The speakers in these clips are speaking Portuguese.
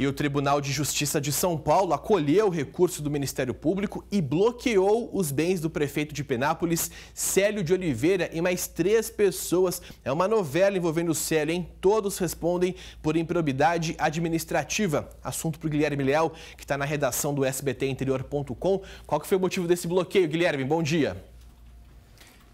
E o Tribunal de Justiça de São Paulo acolheu o recurso do Ministério Público e bloqueou os bens do prefeito de Penápolis, Célio de Oliveira, e mais três pessoas. É uma novela envolvendo o Célio, hein? Todos respondem por improbidade administrativa. Assunto para o Guilherme Leal, que está na redação do SBTinterior.com. Qual que foi o motivo desse bloqueio, Guilherme? Bom dia.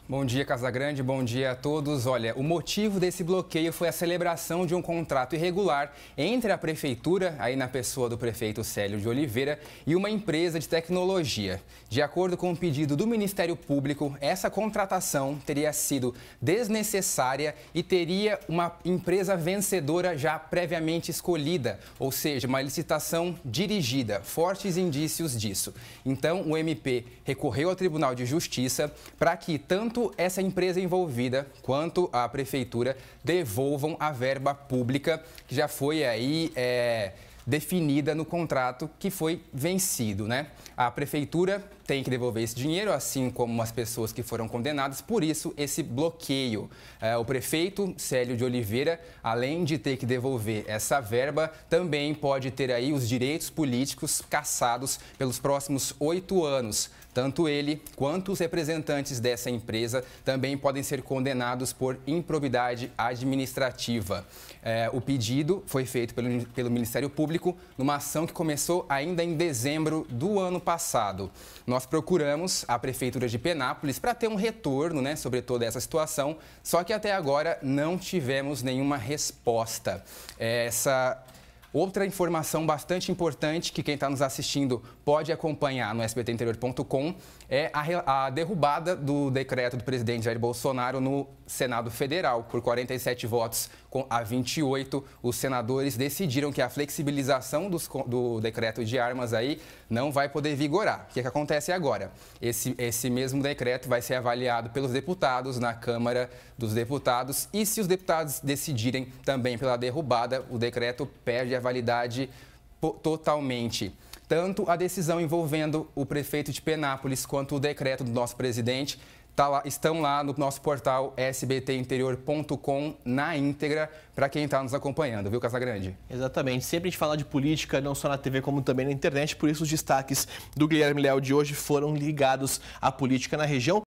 Bom dia, Casagrande. Bom dia a todos. Olha, o motivo desse bloqueio foi a celebração de um contrato irregular entre a prefeitura, aí na pessoa do prefeito Célio de Oliveira, e uma empresa de tecnologia. De acordo com o pedido do Ministério Público, essa contratação teria sido desnecessária e teria uma empresa vencedora já previamente escolhida, ou seja, uma licitação dirigida. Fortes indícios disso. Então, o MP recorreu ao Tribunal de Justiça para que tanto tanto essa empresa envolvida quanto a prefeitura devolvam a verba pública que já foi aí é, definida no contrato que foi vencido, né? A prefeitura tem que devolver esse dinheiro, assim como as pessoas que foram condenadas. Por isso, esse bloqueio. É, o prefeito Célio de Oliveira, além de ter que devolver essa verba, também pode ter aí os direitos políticos caçados pelos próximos oito anos. Tanto ele quanto os representantes dessa empresa também podem ser condenados por improbidade administrativa. É, o pedido foi feito pelo, pelo Ministério Público numa ação que começou ainda em dezembro do ano passado. Nós nós procuramos a Prefeitura de Penápolis para ter um retorno né, sobre toda essa situação, só que até agora não tivemos nenhuma resposta. Essa Outra informação bastante importante que quem está nos assistindo pode acompanhar no sbtinterior.com é a, a, derrubada do decreto do presidente Jair Bolsonaro no Senado Federal. Por 47 votos a 28, os senadores decidiram que a flexibilização dos, do decreto de armas aí não vai poder vigorar. O que, é que acontece agora? Esse, esse mesmo decreto vai ser avaliado pelos deputados na Câmara dos Deputados e se os deputados decidirem também pela derrubada, o decreto perde a validade totalmente. Tanto a decisão envolvendo o prefeito de Penápolis quanto o decreto do nosso presidente tá lá, estão lá no nosso portal sbtinterior.com na íntegra para quem está nos acompanhando, viu, Casagrande? Exatamente. Sempre a gente fala de política, não só na TV como também na internet, por isso os destaques do Guilherme Léo de hoje foram ligados à política na região.